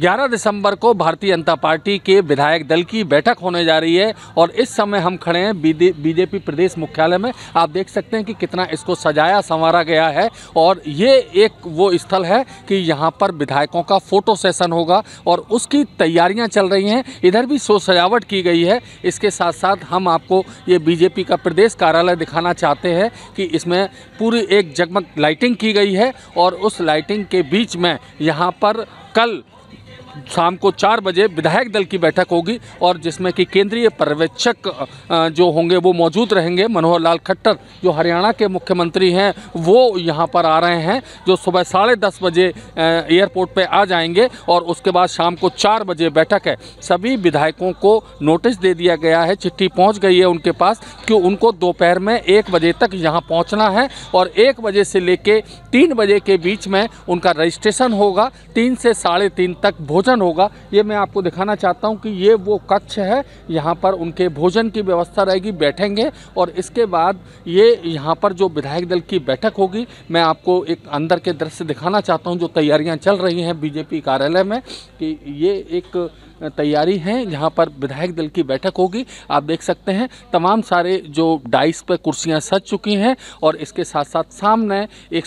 11 दिसंबर को भारतीय जनता पार्टी के विधायक दल की बैठक होने जा रही है और इस समय हम खड़े हैं बीजेपी प्रदेश मुख्यालय में आप देख सकते हैं कि कितना इसको सजाया संवारा गया है और ये एक वो स्थल है कि यहाँ पर विधायकों का फोटो सेशन होगा और उसकी तैयारियाँ चल रही हैं इधर भी सो सजावट की गई है इसके साथ साथ हम आपको ये बीजेपी का प्रदेश कार्यालय दिखाना चाहते हैं कि इसमें पूरी एक जगमग लाइटिंग की गई है और उस लाइटिंग के बीच में यहाँ पर कल शाम को चार बजे विधायक दल की बैठक होगी और जिसमें कि केंद्रीय पर्यवेक्षक जो होंगे वो मौजूद रहेंगे मनोहर लाल खट्टर जो हरियाणा के मुख्यमंत्री हैं वो यहाँ पर आ रहे हैं जो सुबह साढ़े दस बजे एयरपोर्ट पर आ जाएंगे और उसके बाद शाम को चार बजे बैठक है सभी विधायकों को नोटिस दे दिया गया है चिट्ठी पहुँच गई है उनके पास कि उनको दोपहर में एक बजे तक यहाँ पहुँचना है और एक बजे से ले तीन बजे के बीच में उनका रजिस्ट्रेशन होगा तीन से साढ़े तीन तक भोज भोजन होगा ये मैं आपको दिखाना चाहता हूँ कि ये वो कक्ष है यहाँ पर उनके भोजन की व्यवस्था रहेगी बैठेंगे और इसके बाद ये यहाँ पर जो विधायक दल की बैठक होगी मैं आपको एक अंदर के दृश्य दिखाना चाहता हूँ जो तैयारियाँ चल रही हैं बीजेपी कार्यालय में कि ये एक तैयारी है जहाँ पर विधायक दल की बैठक होगी आप देख सकते हैं तमाम सारे जो डाइस पर कुर्सियाँ सज चुकी हैं और इसके साथ साथ सामने एक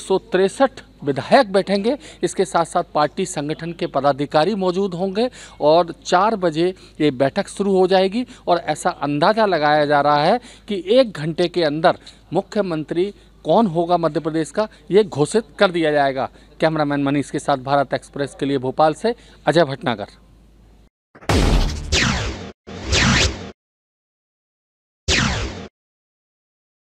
विधायक बैठेंगे इसके साथ साथ पार्टी संगठन के पदाधिकारी मौजूद होंगे और चार बजे ये बैठक शुरू हो जाएगी और ऐसा अंदाज़ा लगाया जा रहा है कि एक घंटे के अंदर मुख्यमंत्री कौन होगा मध्य प्रदेश का ये घोषित कर दिया जाएगा कैमरामैन मनीष के साथ भारत एक्सप्रेस के लिए भोपाल से अजय भटनागर